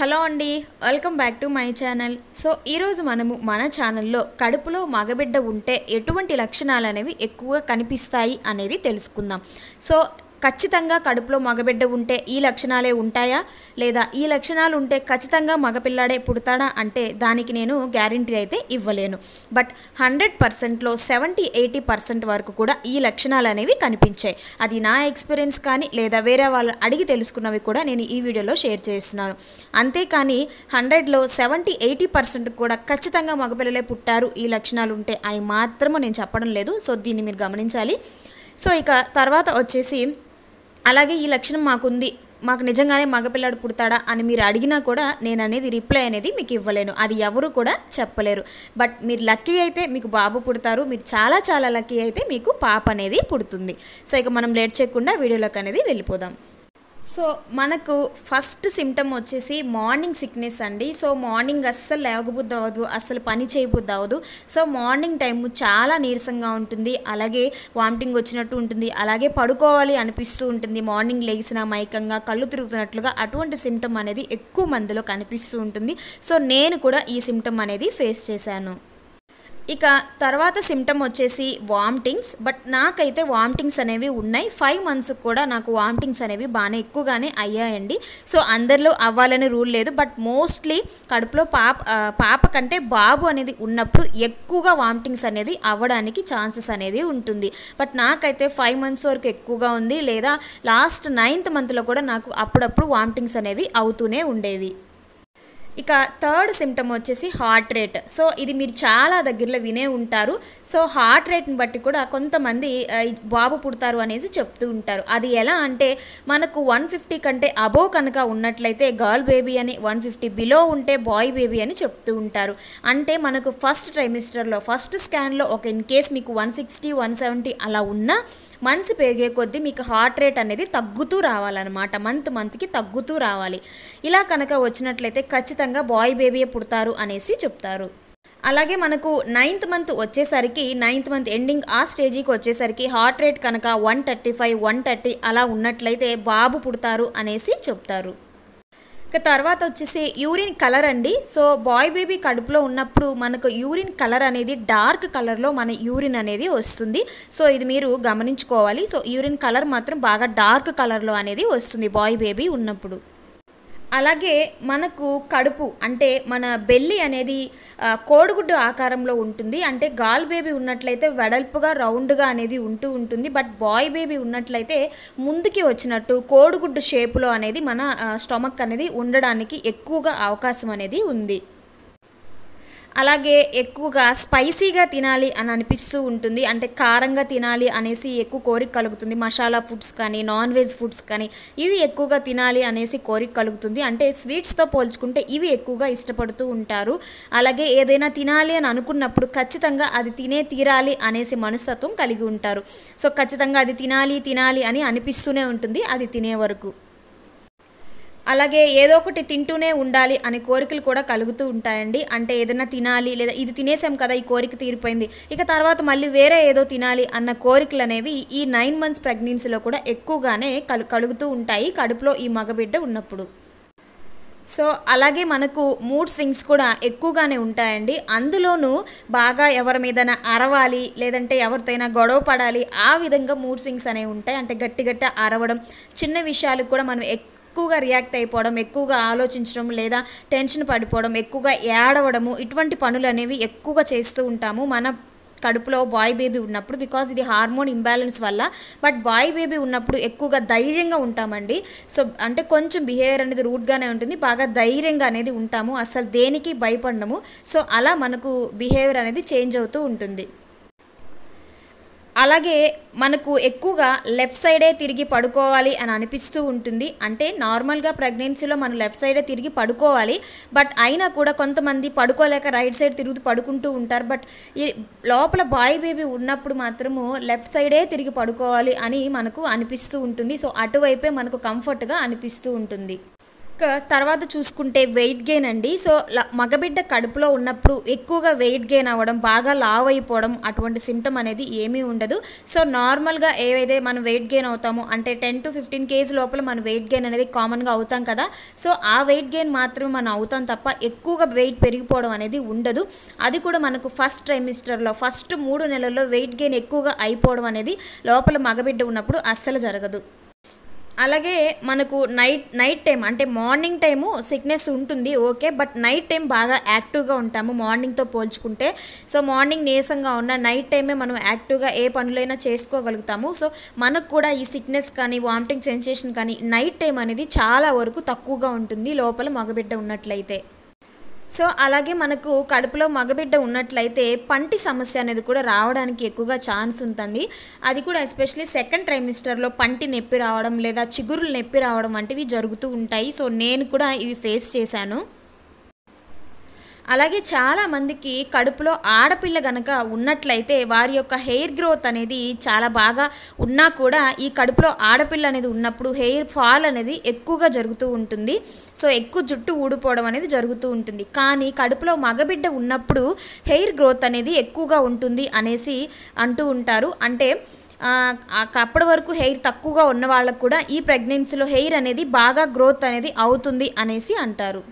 hello అండి welcome back to my channel so ఈరోజు మనము మన ఛానల్లో కడుపులో మగబిడ్డ ఉంటే ఎటువంటి లక్షణాలు అనేవి ఎక్కువగా కనిపిస్తాయి అనేది తెలుసుకుందాం సో ఖచ్చితంగా కడుపులో మగబిడ్డ ఉంటే ఈ లక్షణాలే ఉంటాయా లేదా ఈ లక్షణాలు ఉంటే ఖచ్చితంగా మగపిల్లాడే పుడతాడా అంటే దానికి నేను గ్యారంటీ అయితే ఇవ్వలేను బట్ హండ్రెడ్ పర్సెంట్లో సెవెంటీ ఎయిటీ పర్సెంట్ వరకు కూడా ఈ లక్షణాలు అనేవి కనిపించాయి అది నా ఎక్స్పీరియన్స్ కానీ లేదా వేరే వాళ్ళు అడిగి తెలుసుకున్నవి కూడా నేను ఈ వీడియోలో షేర్ చేస్తున్నాను అంతేకాని హండ్రెడ్లో సెవెంటీ ఎయిటీ పర్సెంట్ కూడా ఖచ్చితంగా మగపిల్లలే పుట్టారు ఈ లక్షణాలు ఉంటే అని మాత్రము నేను చెప్పడం లేదు సో దీన్ని మీరు గమనించాలి సో ఇక తర్వాత వచ్చేసి అలాగే ఈ లక్షణం మాకుంది మాకు నిజంగానే మగపిల్లాడు పుడతాడా అని మీరు అడిగినా కూడా నేను అనేది రిప్లై అనేది మీకు ఇవ్వలేను అది ఎవరు కూడా చెప్పలేరు బట్ మీరు లక్కీ అయితే మీకు బాబు పుడతారు మీరు చాలా చాలా లక్కీ అయితే మీకు పాప అనేది పుడుతుంది సో ఇక మనం లేట్ చేయకుండా వీడియోలోకి అనేది వెళ్ళిపోదాం సో మనకు ఫస్ట్ సిమ్టమ్ వచ్చేసి మార్నింగ్ సిక్నెస్ అండి సో మార్నింగ్ అస్సలు లేవకబుద్ధి అవ్వదు అస్సలు పని చేయబుద్ధి అవ్వదు సో మార్నింగ్ టైము చాలా నీరసంగా ఉంటుంది అలాగే వామిటింగ్ వచ్చినట్టు ఉంటుంది అలాగే పడుకోవాలి అనిపిస్తూ ఉంటుంది మార్నింగ్ లేచిన మైకంగా కళ్ళు తిరుగుతున్నట్లుగా అటువంటి సిమ్టమ్ అనేది ఎక్కువ మందిలో కనిపిస్తూ ఉంటుంది సో నేను కూడా ఈ సిమ్టమ్ అనేది ఫేస్ చేశాను ఇక తర్వాత సిమ్టమ్ వచ్చేసి వామిటింగ్స్ బట్ నాకైతే వామిటింగ్స్ అనేవి ఉన్నాయి ఫైవ్ మంత్స్కి కూడా నాకు వామిటింగ్స్ అనేవి బాగానే ఎక్కువగానే అయ్యాయండి సో అందరిలో అవ్వాలని రూల్ లేదు బట్ మోస్ట్లీ కడుపులో పాప పాప కంటే బాబు అనేది ఉన్నప్పుడు ఎక్కువగా వామిటింగ్స్ అనేది అవ్వడానికి ఛాన్సెస్ అనేది ఉంటుంది బట్ నాకైతే ఫైవ్ మంత్స్ వరకు ఎక్కువగా ఉంది లేదా లాస్ట్ నైన్త్ మంత్లో కూడా నాకు అప్పుడప్పుడు వామిటింగ్స్ అనేవి అవుతూనే ఉండేవి ఇక థర్డ్ సిమ్టమ్ వచ్చేసి హార్ట్ రేట్ సో ఇది మీరు చాలా దగ్గరలో వినే ఉంటారు సో హార్ట్ రేట్ని బట్టి కూడా కొంతమంది బాబు పుడతారు అనేసి చెప్తూ ఉంటారు అది ఎలా అంటే మనకు వన్ ఫిఫ్టీ కంటే అబోవ్ కనుక ఉన్నట్లయితే గర్ల్ బేబీ అని వన్ ఫిఫ్టీ బిలో ఉంటే బాయ్ బేబీ అని చెప్తూ ఉంటారు అంటే మనకు ఫస్ట్ ట్రైమిస్టర్లో ఫస్ట్ స్కాన్లో ఒక ఇన్ కేస్ మీకు వన్ సిక్స్టీ వన్ సెవెంటీ అలా ఉన్నా మంత్స్ పెరిగే కొద్దీ మీకు హార్ట్ రేట్ అనేది తగ్గుతూ రావాలన్నమాట మంత్ మంత్కి తగ్గుతూ రావాలి ఇలా కనుక వచ్చినట్లయితే ఖచ్చితంగా ఖచ్చితంగా బాయ్ బేబీయే పుడతారు అనేసి చెప్తారు అలాగే మనకు నైన్త్ మంత్ వచ్చేసరికి నైన్త్ మంత్ ఎండింగ్ ఆ స్టేజీకి వచ్చేసరికి హార్ట్ రేట్ కనుక one thirty five one thirty అలా ఉన్నట్లయితే బాబు పుడతారు అనేసి చెప్తారు ఇక తర్వాత వచ్చేసి యూరిన్ కలర్ అండి సో బాయ్ బేబీ కడుపులో ఉన్నప్పుడు మనకు యూరిన్ కలర్ అనేది డార్క్ కలర్లో మన యూరిన్ అనేది వస్తుంది సో ఇది మీరు గమనించుకోవాలి సో యూరిన్ కలర్ మాత్రం బాగా డార్క్ కలర్లో అనేది వస్తుంది బాయ్ బేబీ ఉన్నప్పుడు అలాగే మనకు కడుపు అంటే మన బెల్లి అనేది కోడిగుడ్డు ఆకారంలో ఉంటుంది అంటే గాల్ బేబీ ఉన్నట్లయితే వెడల్పుగా రౌండ్గా అనేది ఉంటూ ఉంటుంది బట్ బాయ్ బేబీ ఉన్నట్లయితే ముందుకి వచ్చినట్టు కోడిగుడ్డు షేపులో అనేది మన స్టమక్ అనేది ఉండడానికి ఎక్కువగా అవకాశం అనేది ఉంది అలాగే ఎక్కువగా స్పైసీగా తినాలి అని అనిపిస్తూ ఉంటుంది అంటే కారంగా తినాలి అనేసి ఎక్కువ కోరిక కలుగుతుంది మసాలా ఫుడ్స్ కానీ నాన్ వెజ్ ఫుడ్స్ కానీ ఇవి ఎక్కువగా తినాలి అనేసి కోరిక కలుగుతుంది అంటే స్వీట్స్తో పోల్చుకుంటే ఇవి ఎక్కువగా ఇష్టపడుతూ ఉంటారు అలాగే ఏదైనా తినాలి అని అనుకున్నప్పుడు ఖచ్చితంగా అది తినే తీరాలి అనేసి మనస్తత్వం కలిగి ఉంటారు సో ఖచ్చితంగా అది తినాలి తినాలి అని అనిపిస్తూనే ఉంటుంది అది తినే వరకు అలాగే ఏదో ఒకటి తింటూనే ఉండాలి అనే కోరికలు కూడా కలుగుతూ ఉంటాయండి అంటే ఏదైనా తినాలి లేదా ఇది తినేసాం కదా ఈ కోరిక తీరిపోయింది ఇక తర్వాత మళ్ళీ వేరే ఏదో తినాలి అన్న కోరికలు అనేవి ఈ నైన్ మంత్స్ ప్రెగ్నెన్సీలో కూడా ఎక్కువగానే కలు కలుగుతూ ఉంటాయి కడుపులో ఈ మగబిడ్డ ఉన్నప్పుడు సో అలాగే మనకు మూడ్ స్వింగ్స్ కూడా ఎక్కువగానే ఉంటాయండి అందులోనూ బాగా ఎవరి మీదైనా అరవాలి లేదంటే ఎవరితోనైనా గొడవ పడాలి ఆ విధంగా మూడ్ స్వింగ్స్ అనేవి ఉంటాయి అంటే గట్టి గట్టి అరవడం చిన్న విషయాలు కూడా మనం ఎక్కువగా రియాక్ట్ అయిపోవడం ఎక్కువగా ఆలోచించడం లేదా టెన్షన్ పడిపోవడం ఎక్కువగా ఏడవడము ఇటువంటి పనులు అనేవి ఎక్కువగా చేస్తూ ఉంటాము మన కడుపులో బాయ్ బేబీ ఉన్నప్పుడు బికాజ్ ఇది హార్మోన్ ఇంబ్యాలెన్స్ వల్ల బట్ బాయ్ బేబీ ఉన్నప్పుడు ఎక్కువగా ధైర్యంగా ఉంటామండి సో అంటే కొంచెం బిహేవియర్ అనేది రూట్గానే ఉంటుంది బాగా ధైర్యంగా అనేది ఉంటాము అసలు దేనికి భయపడము సో అలా మనకు బిహేవియర్ అనేది చేంజ్ అవుతూ ఉంటుంది అలాగే మనకు ఎక్కువగా లెఫ్ట్ సైడే తిరిగి పడుకోవాలి అని అనిపిస్తూ ఉంటుంది అంటే నార్మల్గా ప్రెగ్నెన్సీలో మనం లెఫ్ట్ సైడే తిరిగి పడుకోవాలి బట్ అయినా కూడా కొంతమంది పడుకోలేక రైట్ సైడ్ తిరుగుతూ పడుకుంటూ ఉంటారు బట్ ఈ లోపల బాయ్ బేబీ ఉన్నప్పుడు మాత్రము లెఫ్ట్ సైడే తిరిగి పడుకోవాలి అని మనకు అనిపిస్తూ ఉంటుంది సో అటువైపే మనకు కంఫర్ట్గా అనిపిస్తూ ఉంటుంది తర్వాత చూసుకుంటే వెయిట్ గెయిన్ అండి సో మగబిడ్డ కడుపులో ఉన్నప్పుడు ఎక్కువగా వెయిట్ గెయిన్ అవ్వడం బాగా లావ్ అయిపోవడం అటువంటి సిమ్టమ్ అనేది ఏమీ ఉండదు సో నార్మల్గా ఏవైతే మనం వెయిట్ గెయిన్ అవుతామో అంటే టెన్ టు ఫిఫ్టీన్ కేజీ లోపల మనం వెయిట్ గెయిన్ అనేది కామన్గా అవుతాం కదా సో ఆ వెయిట్ గెయిన్ మాత్రమే మనం అవుతాం తప్ప ఎక్కువగా వెయిట్ పెరిగిపోవడం అనేది ఉండదు అది కూడా మనకు ఫస్ట్ ట్రైమిస్టర్లో ఫస్ట్ మూడు నెలల్లో వెయిట్ గెయిన్ ఎక్కువగా అయిపోవడం అనేది లోపల మగబిడ్డ ఉన్నప్పుడు అస్సలు జరగదు అలాగే మనకు నైట్ నైట్ టైం అంటే మార్నింగ్ టైము సిక్నెస్ ఉంటుంది ఓకే బట్ నైట్ టైం బాగా యాక్టివ్గా ఉంటాము మార్నింగ్తో పోల్చుకుంటే సో మార్నింగ్ నీరసంగా ఉన్న నైట్ టైమే మనం యాక్టివ్గా ఏ పనులైనా చేసుకోగలుగుతాము సో మనకు కూడా ఈ సిక్నెస్ కానీ వామిటింగ్ సెన్సేషన్ కానీ నైట్ టైం అనేది చాలా వరకు తక్కువగా ఉంటుంది లోపల మగబిడ్డ ఉన్నట్లయితే సో అలాగే మనకు కడుపులో మగబిడ్డ ఉన్నట్లయితే పంటి సమస్య అనేది కూడా రావడానికి ఎక్కువగా ఛాన్స్ ఉంటుంది అది కూడా ఎస్పెషలీ సెకండ్ ట్రైమిస్టర్లో పంటి నొప్పి రావడం లేదా చిగురులు నొప్పి రావడం వంటివి జరుగుతూ ఉంటాయి సో నేను కూడా ఇవి ఫేస్ చేశాను అలాగే చాలామందికి కడుపులో ఆడపిల్ల గనక ఉన్నట్లయితే వారి యొక్క హెయిర్ గ్రోత్ అనేది చాలా బాగా ఉన్నా కూడా ఈ కడుపులో ఆడపిల్ల అనేది ఉన్నప్పుడు హెయిర్ ఫాల్ అనేది ఎక్కువగా జరుగుతూ ఉంటుంది సో ఎక్కువ జుట్టు ఊడిపోవడం అనేది జరుగుతూ ఉంటుంది కానీ కడుపులో మగబిడ్డ ఉన్నప్పుడు హెయిర్ గ్రోత్ అనేది ఎక్కువగా ఉంటుంది అనేసి అంటూ ఉంటారు అంటే అప్పటి వరకు హెయిర్ తక్కువగా ఉన్న వాళ్ళకు కూడా ఈ ప్రెగ్నెన్సీలో హెయిర్ అనేది బాగా గ్రోత్ అనేది అవుతుంది అనేసి అంటారు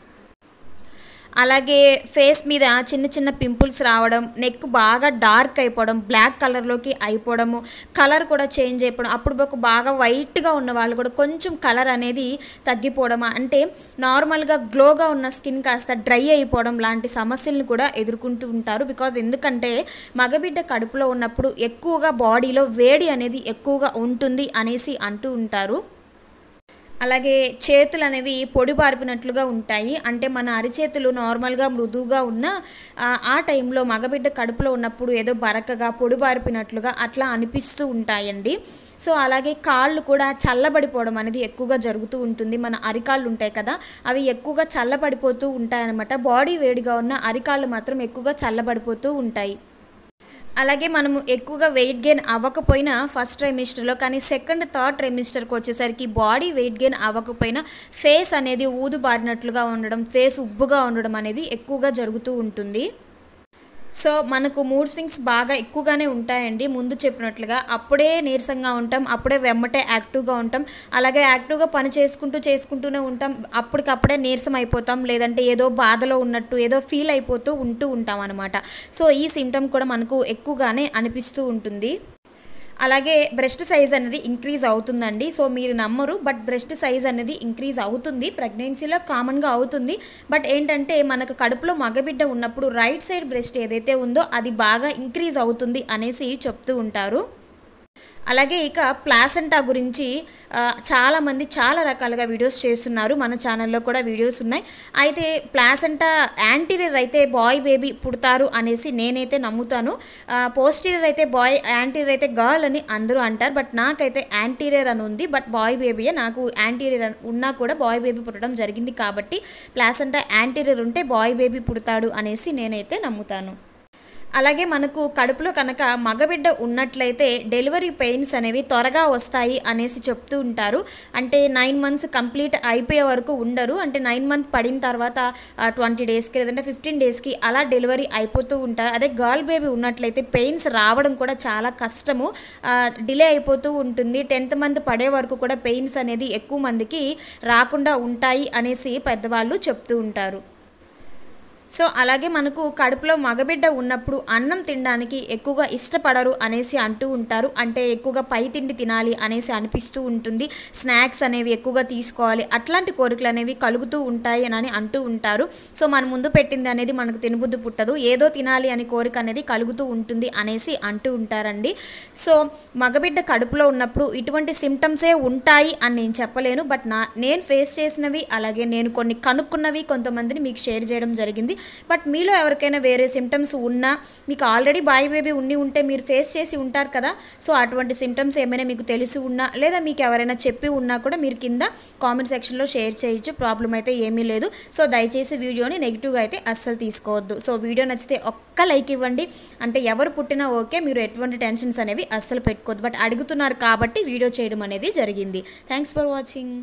అలాగే ఫేస్ మీద చిన్న చిన్న పింపుల్స్ రావడం నెక్ బాగా డార్క్ అయిపోవడం బ్లాక్ కలర్లోకి అయిపోవడము కలర్ కూడా చేంజ్ అయిపోవడం అప్పుడు ఒక బాగా వైట్గా ఉన్న వాళ్ళు కూడా కొంచెం కలర్ అనేది తగ్గిపోవడం అంటే నార్మల్గా గ్లోగా ఉన్న స్కిన్ కాస్త డ్రై అయిపోవడం లాంటి సమస్యలను కూడా ఎదుర్కొంటూ ఉంటారు బికాజ్ ఎందుకంటే మగబిడ్డ కడుపులో ఉన్నప్పుడు ఎక్కువగా బాడీలో వేడి అనేది ఎక్కువగా ఉంటుంది అనేసి అంటూ ఉంటారు అలాగే చేతులు అనేవి పొడిబారిపినట్లుగా ఉంటాయి అంటే మన అరిచేతులు నార్మల్గా మృదువుగా ఉన్న ఆ టైంలో మగబిడ్డ కడుపులో ఉన్నప్పుడు ఏదో బరకగా పొడిబారిపినట్లుగా అట్లా అనిపిస్తూ ఉంటాయండి సో అలాగే కాళ్ళు కూడా చల్లబడిపోవడం అనేది ఎక్కువగా జరుగుతూ ఉంటుంది మన అరికాళ్ళు ఉంటాయి కదా అవి ఎక్కువగా చల్లబడిపోతూ ఉంటాయన్నమాట బాడీ వేడిగా ఉన్న అరికాళ్ళు మాత్రం ఎక్కువగా చల్లబడిపోతూ ఉంటాయి అలాగే మనము ఎక్కువగా వెయిట్ గెయిన్ అవ్వకపోయినా ఫస్ట్ ట్రైమిస్టర్లో కానీ సెకండ్ థర్డ్ ట్రైమిస్టర్కి వచ్చేసరికి బాడీ వెయిట్ గెయిన్ అవ్వకపోయినా ఫేస్ అనేది ఊదుబారినట్లుగా ఉండడం ఫేస్ ఉబ్బుగా ఉండడం అనేది ఎక్కువగా జరుగుతూ ఉంటుంది సో మనకు మూడ్ స్వింగ్స్ బాగా ఎక్కువగానే ఉంటాయండి ముందు చెప్పినట్లుగా అప్పుడే నీరసంగా ఉంటాం అప్పుడే వెమ్మటే యాక్టివ్గా ఉంటాం అలాగే యాక్టివ్గా పని చేసుకుంటూ చేసుకుంటూనే ఉంటాం అప్పటికప్పుడే నీరసం అయిపోతాం లేదంటే ఏదో బాధలో ఉన్నట్టు ఏదో ఫీల్ అయిపోతూ ఉంటూ ఉంటాం అనమాట సో ఈ సిమ్టమ్ కూడా మనకు ఎక్కువగానే అనిపిస్తూ ఉంటుంది అలాగే బ్రెస్ట్ సైజ్ అనేది ఇంక్రీజ్ అవుతుందండి సో మీరు నమ్మరు బట్ బ్రెస్ట్ సైజ్ అనేది ఇంక్రీజ్ అవుతుంది ప్రెగ్నెన్సీలో కామన్గా అవుతుంది బట్ ఏంటంటే మనకు కడుపులో మగబిడ్డ ఉన్నప్పుడు రైట్ సైడ్ బ్రెస్ట్ ఏదైతే ఉందో అది బాగా ఇంక్రీజ్ అవుతుంది అనేసి చెప్తూ ఉంటారు అలాగే ఇక ప్లాసెంటా గురించి చాలామంది చాలా రకాలుగా వీడియోస్ చేస్తున్నారు మన ఛానల్లో కూడా వీడియోస్ ఉన్నాయి అయితే ప్లాసెంటా యాంటీరియర్ అయితే బాయ్ బేబీ పుడతారు అనేసి నేనైతే నమ్ముతాను పోస్టీరియర్ అయితే బాయ్ యాంటీరియర్ అయితే గర్ల్ అని అందరూ అంటారు బట్ నాకైతే యాంటీరియర్ అని ఉంది బట్ బాయ్ బేబీయే నాకు యాంటీరియర్ ఉన్నా కూడా బాయ్ బేబీ పుట్టడం జరిగింది కాబట్టి ప్లాసెంటా యాంటీరియర్ ఉంటే బాయ్ బేబీ పుడతాడు అనేసి నేనైతే నమ్ముతాను అలాగే మనకు కడుపులో కనుక మగబిడ్డ ఉన్నట్లయితే డెలివరీ పెయిన్స్ అనేవి త్వరగా వస్తాయి అనేసి చెప్తూ ఉంటారు అంటే నైన్ మంత్స్ కంప్లీట్ అయిపోయే వరకు ఉండరు అంటే నైన్ మంత్ పడిన తర్వాత ట్వంటీ డేస్కి లేదంటే ఫిఫ్టీన్ డేస్కి అలా డెలివరీ అయిపోతూ ఉంటారు అదే గర్ల్ బేబీ ఉన్నట్లయితే పెయిన్స్ రావడం కూడా చాలా కష్టము డిలే అయిపోతూ ఉంటుంది టెన్త్ మంత్ పడే వరకు కూడా పెయిన్స్ అనేది ఎక్కువ మందికి రాకుండా ఉంటాయి అనేసి పెద్దవాళ్ళు చెప్తూ ఉంటారు సో అలాగే మనకు కడుపులో మగబిడ్డ ఉన్నప్పుడు అన్నం తినడానికి ఎక్కువగా ఇష్టపడరు అనేసి అంటూ ఉంటారు అంటే ఎక్కువగా పై తిండి తినాలి అనేసి అనిపిస్తూ ఉంటుంది స్నాక్స్ అనేవి ఎక్కువగా తీసుకోవాలి అట్లాంటి కోరికలు అనేవి కలుగుతూ ఉంటాయి అని అంటూ ఉంటారు సో మన ముందు పెట్టింది అనేది మనకు తినబుద్ధి పుట్టదు ఏదో తినాలి అనే కోరిక అనేది కలుగుతూ ఉంటుంది అనేసి అంటూ ఉంటారండి సో మగబిడ్డ కడుపులో ఉన్నప్పుడు ఇటువంటి సిమ్టమ్సే ఉంటాయి అని నేను చెప్పలేను బట్ నా నేను ఫేస్ చేసినవి అలాగే నేను కొన్ని కనుక్కున్నవి కొంతమందిని మీకు షేర్ చేయడం జరిగింది బట్ మీలో ఎవరికైనా వేరే సిమ్టమ్స్ ఉన్నా మీకు ఆల్రెడీ బాయ్ బేబీ ఉండి ఉంటే మీరు ఫేస్ చేసి ఉంటారు కదా సో అటువంటి సిమ్టమ్స్ ఏమైనా మీకు తెలిసి ఉన్నా లేదా మీకు ఎవరైనా చెప్పి ఉన్నా కూడా మీరు కింద కామెంట్ సెక్షన్లో షేర్ చేయొచ్చు ప్రాబ్లం అయితే ఏమీ లేదు సో దయచేసి వీడియోని నెగిటివ్గా అయితే అస్సలు తీసుకోవద్దు సో వీడియో నచ్చితే ఒక్క లైక్ ఇవ్వండి అంటే ఎవరు పుట్టినా ఓకే మీరు ఎటువంటి టెన్షన్స్ అనేవి అస్సలు పెట్టుకోవద్దు బట్ అడుగుతున్నారు కాబట్టి వీడియో చేయడం అనేది జరిగింది థ్యాంక్స్ ఫర్ వాచింగ్